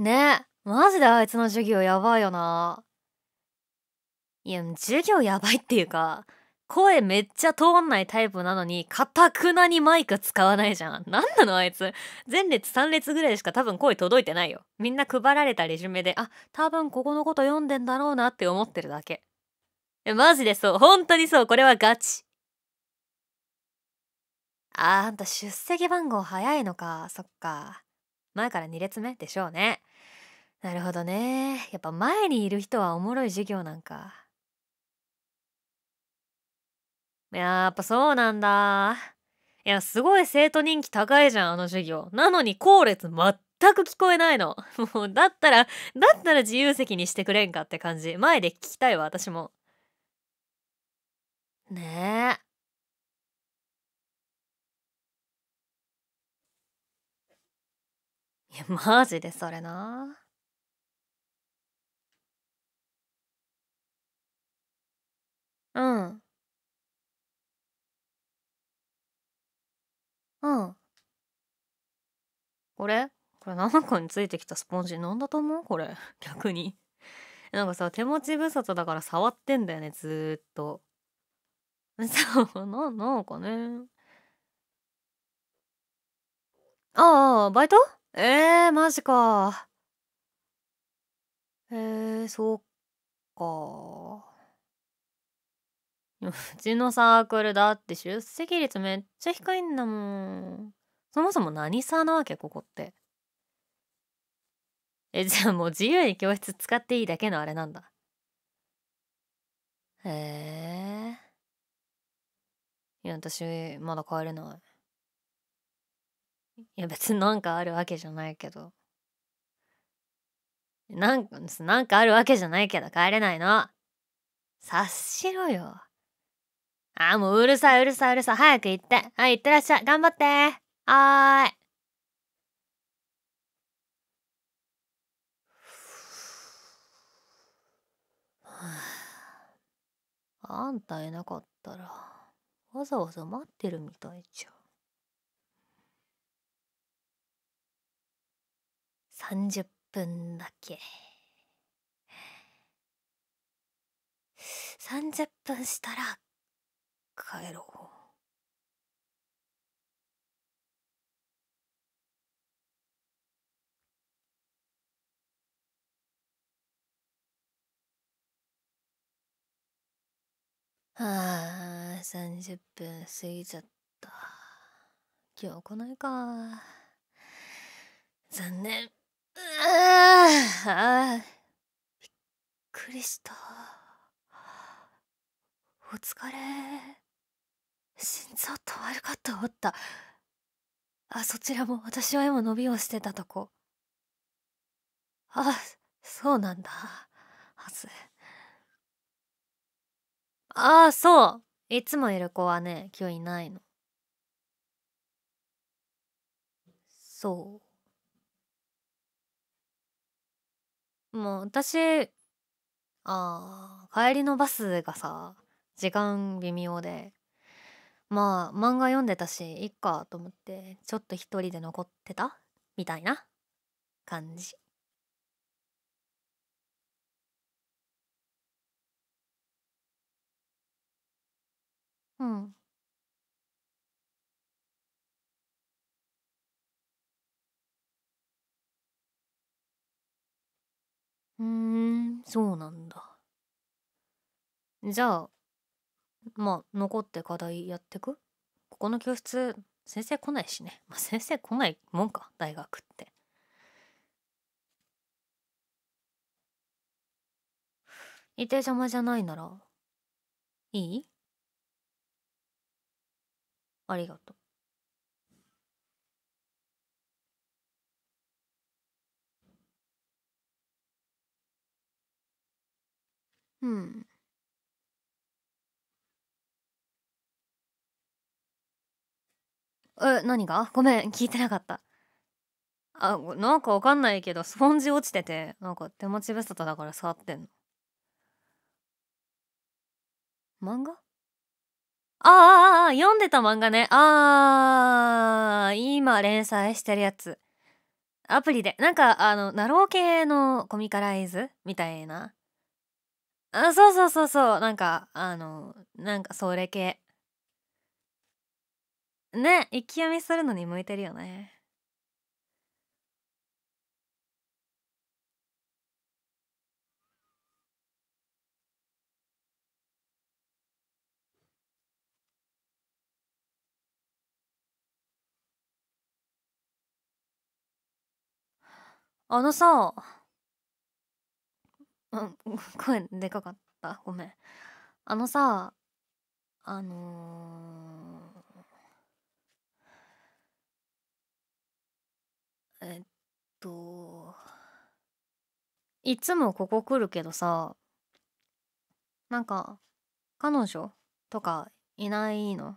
ねマジであいつの授業やばいよないや授業やばいっていうか声めっちゃ通んないタイプなのに、かたくなにマイク使わないじゃん。なんなのあいつ。前列3列ぐらいしか多分声届いてないよ。みんな配られたレジュメで、あ、多分ここのこと読んでんだろうなって思ってるだけ。や、マジでそう。本当にそう。これはガチ。ああんた出席番号早いのか。そっか。前から2列目でしょうね。なるほどねやっぱ前にいる人はおもろい授業なんかやっぱそうなんだいやすごい生徒人気高いじゃんあの授業なのに後列全く聞こえないの もうだったらだったら自由席にしてくれんかって感じ前で聞きたいわ私もねえいやマジでそれなうん。うん。これこれな個についてきたスポンジなんだと思うこれ。逆に。なんかさ、手持ち無沙汰だから触ってんだよね、ずーっと。そう、な、なんかね。ああ、バイトえー、マジか。えー、そっか。うちのサークルだって出席率めっちゃ低いんだもん。そもそも何サーなわけここって。え、じゃあもう自由に教室使っていいだけのあれなんだ。へえ。いや、私、まだ帰れない。いや、別になんかあるわけじゃないけど。なんか、なんかあるわけじゃないけど帰れないの。察しろよ。あもううるさいうるさいうるさい。早く行って。はい、行ってらっしゃい。頑張ってー。はーい。あんたいなかったらわざわざ待ってるみたいじゃん30分だけ30分したら帰ろう。ああ、30分過ぎちゃった。今日来ないか。残念。ああ、びっくりした。お疲れ。ちょっと悪かったおったあそちらも私は今伸びをしてたとこあそうなんだはずああそういつもいる子はね今日いないのそうもう私あ帰りのバスがさ時間微妙でまあ漫画読んでたしいっかと思ってちょっと一人で残ってたみたいな感じ。うん。うーん、そうなんだ。じゃあ、まあ残って課題やってくここの教室先生来ないしね、まあ、先生来ないもんか大学っていて邪魔じゃないならいいありがとううん。え何がごめん聞いてなかったあなんかわかんないけどスポンジ落ちててなんか手持ち無沙汰だから触ってんの漫画ああ読んでた漫画ねああ今連載してるやつアプリでなんかあのナロー系のコミカライズみたいなあそうそうそうそうなんかあのなんかそれ系ね一き読みするのに向いてるよねあのさ、うん、声でかかった。ごめん。あのさ、あのーいつもここ来るけどさ、なんか、彼女とかいないの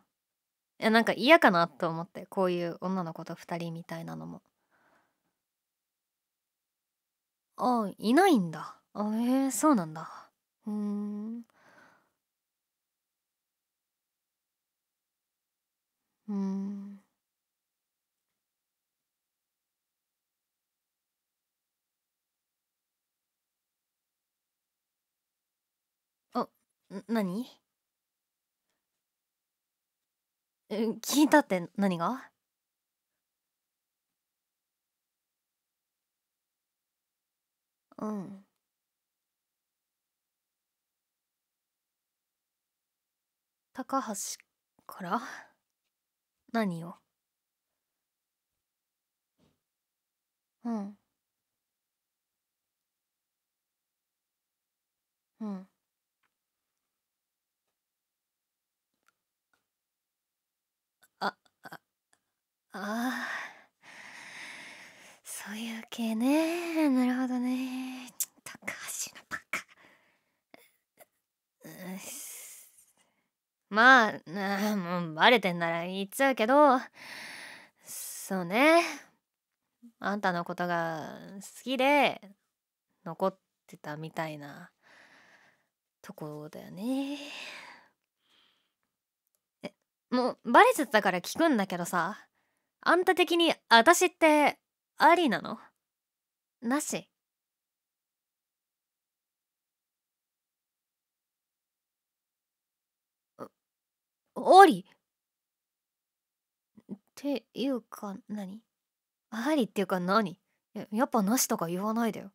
いや、なんか嫌かなと思って、こういう女の子と2人みたいなのも。あ、いないんだ。あえそうなんだ。うん。うん。何聞いたって何がうん高橋から何をうんうんああそういう系ねなるほどね高橋のバカまあもうバレてんなら言っちゃうけどそうねあんたのことが好きで残ってたみたいなとこだよねえもうバレちゃったから聞くんだけどさあんた的に私ってありなのなしありっていうか何ありっていうか何ややっぱなしとか言わないでよ。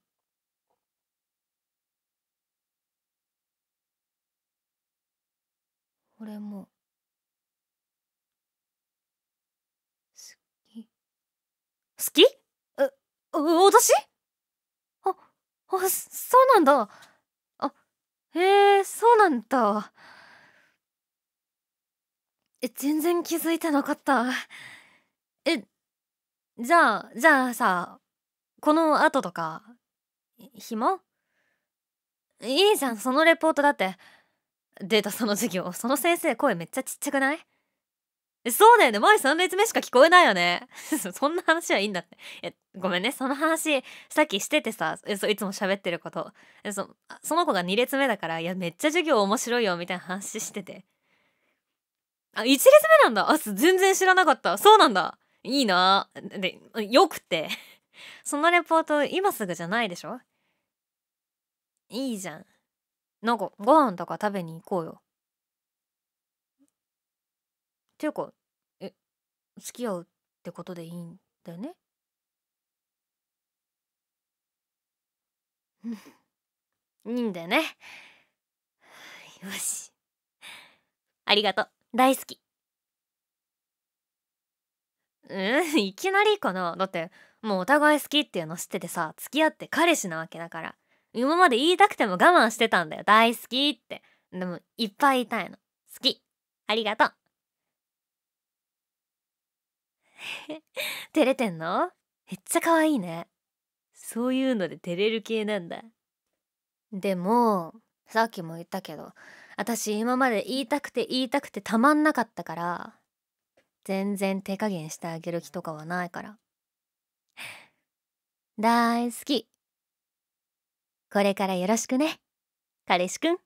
俺も。きう、私あ、あ、そうなんだ。あ、へえ、そうなんだ。え、全然気づいてなかった。え、じゃあ、じゃあさ、この後とか、暇いいじゃん、そのレポートだって。データその授業、その先生声めっちゃちっちゃくないそうだよね。前3列目しか聞こえないよね。そんな話はいいんだって。え、ごめんね。その話、さっきしててさ、いつも喋ってること。そその子が2列目だから、いや、めっちゃ授業面白いよ、みたいな話してて。あ、1列目なんだ。あ、全然知らなかった。そうなんだ。いいなで、よくて。そのレポート、今すぐじゃないでしょいいじゃん。なんか、ご飯とか食べに行こうよ。ていうか付き合うってことでいいんだよねいいんだよねよしありがとう大好きうん いきなりかなだってもうお互い好きっていうの知っててさ付き合って彼氏なわけだから今まで言いたくても我慢してたんだよ大好きってでもいっぱい言いたいの好きありがとう 照れてんのめっちゃ可愛いね。そういうので照れる系なんだ。でも、さっきも言ったけど、私今まで言いたくて言いたくてたまんなかったから、全然手加減してあげる気とかはないから。大好き。これからよろしくね。彼氏くん。